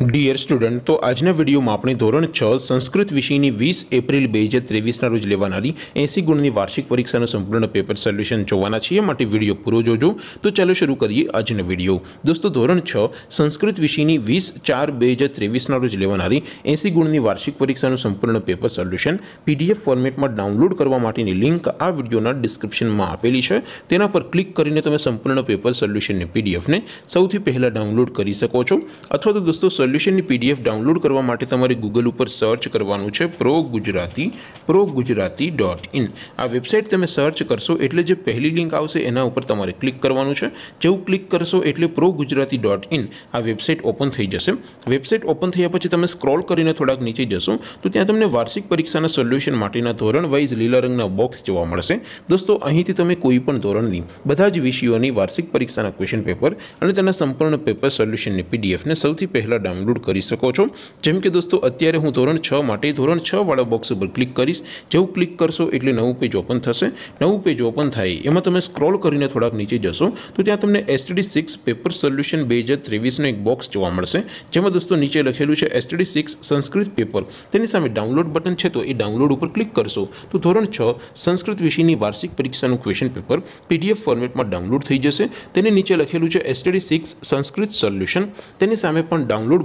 dear student તો આજના વિડીયોમાં આપણે ધોરણ છ સંસ્કૃત વિષયની વીસ એપ્રિલ બે હજાર ત્રેવીસના રોજ લેવાનારી એંસી ગુણની વાર્ષિક પરીક્ષાનું સંપૂર્ણ પેપર સોલ્યુશન જોવાના છીએ માટે વિડીયો પૂરો જોજો તો ચાલો શરૂ કરીએ આજનો વિડીયો દોસ્તો ધોરણ છ સંસ્કૃત વિષયની વીસ ચાર બે હજાર ત્રેવીસના રોજ લેવાનારી એંસી ગુણની વાર્ષિક પરીક્ષાનું સંપૂર્ણ પેપર સોલ્યુશન પીડીએફ ફોર્મેટમાં ડાઉનલોડ કરવા માટેની લિંક આ વિડીયોના ડિસ્ક્રિપ્શનમાં આપેલી છે તેના પર ક્લિક કરીને તમે સંપૂર્ણ પેપર સોલ્યુશનની પીડીએફને સૌથી પહેલાં ડાઉનલોડ કરી શકો છો અથવા તો દોસ્તો સોલ્યુશનની પીડીએફ ડાઉનલોડ કરવા માટે તમારે Google ઉપર સર્ચ કરવાનું છે પ્રોગુજરાતી પ્રોગુજરાતી.in આ વેબસાઈટ તમે સર્ચ કરશો એટલે જે પહેલી લિંક આવશે એના ઉપર તમારે ક્લિક કરવાનું છે જેઉ ક્લિક કરશો એટલે પ્રોગુજરાતી.in આ વેબસાઈટ ઓપન થઈ જશે વેબસાઈટ ઓપન થઈયા પછી તમે સ્ક્રોલ કરીને થોડક નીચે જશો તો ત્યાં તમને વાર્ષિક પરીક્ષાના સોલ્યુશન માટેના ધોરણ વાઈઝ લીલરંગના બોક્સ જોવા મળશે દોસ્તો અહીંથી તમે કોઈ પણ ધોરણ લી બધા જ વિષયોની વાર્ષિક પરીક્ષાના ક્વેશ્ચન પેપર અને તેના સંપૂર્ણ પેપર સોલ્યુશનની પીડીએફ ને સૌથી પહેલા ડાઉનલોડ કરી શકો છો જેમ કે દોસ્તો અત્યારે હું ધોરણ 6 માટે ધોરણ 6 વાળો બોક્સ ઉપર ક્લિક કરિસ જેઉ ક્લિક કરશો એટલે નવું પેજ ઓપન થશે નવું પેજ ઓપન થાય એમાં તમે સ્ક્રોલ કરીને થોડક નીચે જશો તો ત્યાં તમને STD 6 પેપર સોલ્યુશન 2023 નો એક બોક્સ જોવા મળશે જેમ કે દોસ્તો નીચે લખેલું છે STD 6 સંસ્કૃત પેપર તેની સામે ડાઉનલોડ બટન છે તો એ ડાઉનલોડ ઉપર ક્લિક કરશો તો ધોરણ 6 સંસ્કૃત વિષયની વાર્ષિક પરીક્ષાનું ક્વેશ્ચન પેપર PDF ફોર્મેટમાં ડાઉનલોડ થઈ જશે તેની નીચે લખેલું છે STD 6 સંસ્કૃત સોલ્યુશન તેની સામે પણ ડાઉનલોડ